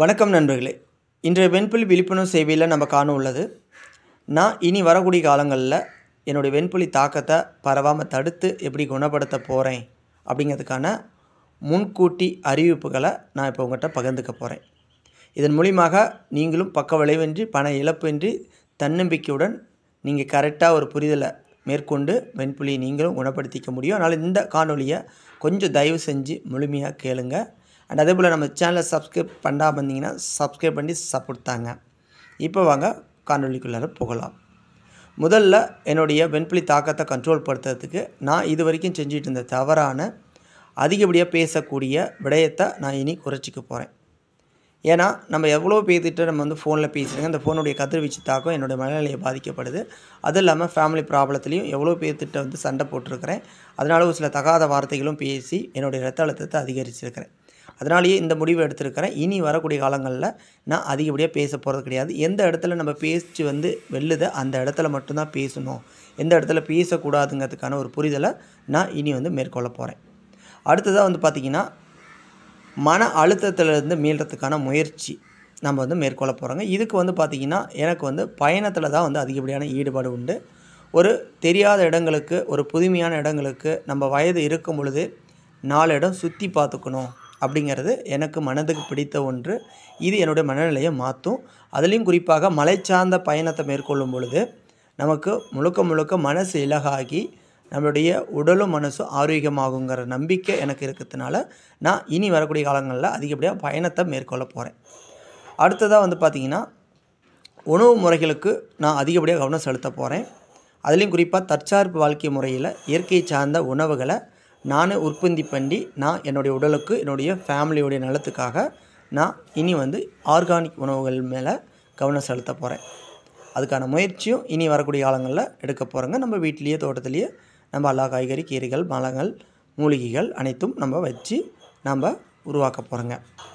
வணக்கம் நண்பர்களே இன்றைய வெண்புலி விழிப்புணர்வு சேவையில் நம்ம காண உள்ளது நான் இனி வரக்கூடிய காலங்களில் என்னுடைய வெண்புலி தாக்கத்தை பரவாமல் தடுத்து எப்படி குணப்படுத்த போகிறேன் அப்படிங்கிறதுக்கான முன்கூட்டி அறிவிப்புகளை நான் இப்போ உங்கள்கிட்ட பகிர்ந்துக்க போகிறேன் இதன் மூலியமாக நீங்களும் பக்க விளைவின்றி பண இழப்பின்றி தன்னம்பிக்கையுடன் நீங்கள் கரெக்டாக ஒரு புரிதலை மேற்கொண்டு வெண்புலியை நீங்களும் குணப்படுத்திக்க முடியும் அதனால் இந்த காணொலியை கொஞ்சம் தயவு செஞ்சு முழுமையாக கேளுங்கள் அண்ட் அதே போல் நம்ம சேனலை சப்ஸ்கிரைப் பண்ணாமல் இருந்தீங்கன்னா சப்ஸ்கிரைப் பண்ணி சப்போர்ட் தாங்க இப்போ வாங்க காணொலிக்குள்ளார போகலாம் முதல்ல என்னுடைய வெண்புலி தாக்கத்தை கண்ட்ரோல் படுத்துறதுக்கு நான் இது வரைக்கும் செஞ்சுட்டு இருந்த தவறான அதிகப்படியாக பேசக்கூடிய விடயத்தை நான் இனி குறைச்சிக்க போகிறேன் ஏன்னா நம்ம எவ்வளோ பேசிட்டு நம்ம வந்து ஃபோனில் பேசுகிறாங்க அந்த ஃபோனுடைய கதிர்வீச்சு தாக்கம் என்னுடைய மனநிலையை பாதிக்கப்படுது அது இல்லாமல் ஃபேமிலி ப்ராப்ளத்துலேயும் எவ்வளோ பேர்த்திட்ட வந்து சண்டை போட்டிருக்கிறேன் அதனால ஒரு சில தகாத வார்த்தைகளும் பேசி என்னுடைய ரத்த அழுத்தத்தை அதிகரிச்சிருக்கிறேன் அதனாலேயே இந்த முடிவை எடுத்திருக்கிறேன் இனி வரக்கூடிய காலங்களில் நான் அதிகப்படியாக பேச போகிறது கிடையாது எந்த இடத்துல நம்ம பேசிச்சு வந்து வெல்லுத அந்த இடத்துல மட்டும்தான் பேசணும் எந்த இடத்துல பேசக்கூடாதுங்கிறதுக்கான ஒரு புரிதலை நான் இனி வந்து மேற்கொள்ள போகிறேன் அடுத்ததாக வந்து பார்த்திங்கன்னா மன அழுத்தத்திலிருந்து மீளத்துக்கான முயற்சி நம்ம வந்து மேற்கொள்ள போகிறோங்க இதுக்கு வந்து பார்த்திங்கன்னா எனக்கு வந்து பயணத்தில் தான் வந்து அதிகப்படியான ஈடுபாடு உண்டு ஒரு தெரியாத இடங்களுக்கு ஒரு புதுமையான இடங்களுக்கு நம்ம வயது இருக்கும் பொழுது நாலு இடம் சுற்றி பார்த்துக்கணும் அப்படிங்கிறது எனக்கு மனதுக்கு பிடித்த ஒன்று இது என்னுடைய மனநிலையை மாற்றும் அதுலேயும் குறிப்பாக மலை சார்ந்த பயணத்தை மேற்கொள்ளும் பொழுது நமக்கு முழுக்க முழுக்க மனசு இலகாகி நம்மளுடைய உடலும் மனசும் ஆரோக்கியமாகுங்கிற நம்பிக்கை எனக்கு இருக்கிறதுனால நான் இனி வரக்கூடிய காலங்களில் அதிகப்படியாக பயணத்தை மேற்கொள்ள போகிறேன் அடுத்ததாக வந்து பார்த்திங்கன்னா உணவு முறைகளுக்கு நான் அதிகப்படியாக கவனம் செலுத்த போகிறேன் அதுலேயும் குறிப்பாக தற்சார்பு வாழ்க்கை முறையில் இயற்கை சார்ந்த உணவுகளை நான் உற்பத்தி பண்ணி நான் என்னுடைய உடலுக்கு என்னுடைய ஃபேமிலியுடைய நலத்துக்காக நான் இனி வந்து ஆர்கானிக் உணவுகள் மேலே கவனம் செலுத்த போகிறேன் அதுக்கான முயற்சியும் இனி வரக்கூடிய காலங்களில் எடுக்க போகிறோங்க நம்ம வீட்லேயே தோட்டத்துலேயே நம்ம எல்லா காய்கறி கீரைகள் மலங்கள் மூலிகைகள் அனைத்தும் நம்ம வச்சு நம்ம உருவாக்க போகிறோங்க